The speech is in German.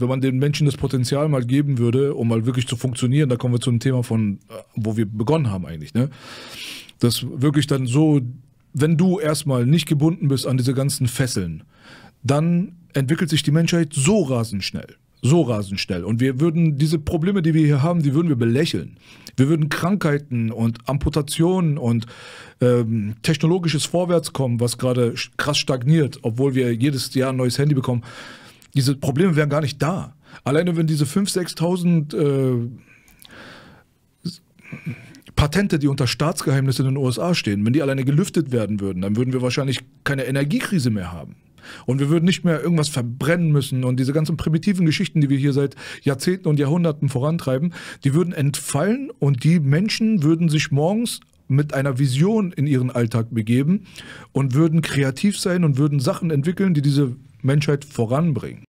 wenn man den Menschen das Potenzial mal geben würde, um mal wirklich zu funktionieren, da kommen wir zum Thema von, äh, wo wir begonnen haben eigentlich, ne? Dass wirklich dann so, wenn du erstmal nicht gebunden bist an diese ganzen Fesseln, dann entwickelt sich die Menschheit so rasend schnell. So rasend schnell. Und wir würden diese Probleme, die wir hier haben, die würden wir belächeln. Wir würden Krankheiten und Amputationen und ähm, technologisches Vorwärtskommen, was gerade krass stagniert, obwohl wir jedes Jahr ein neues Handy bekommen, diese Probleme wären gar nicht da. Alleine wenn diese 5.000, 6.000 äh, Patente, die unter Staatsgeheimnissen in den USA stehen, wenn die alleine gelüftet werden würden, dann würden wir wahrscheinlich keine Energiekrise mehr haben. Und wir würden nicht mehr irgendwas verbrennen müssen und diese ganzen primitiven Geschichten, die wir hier seit Jahrzehnten und Jahrhunderten vorantreiben, die würden entfallen und die Menschen würden sich morgens mit einer Vision in ihren Alltag begeben und würden kreativ sein und würden Sachen entwickeln, die diese Menschheit voranbringen.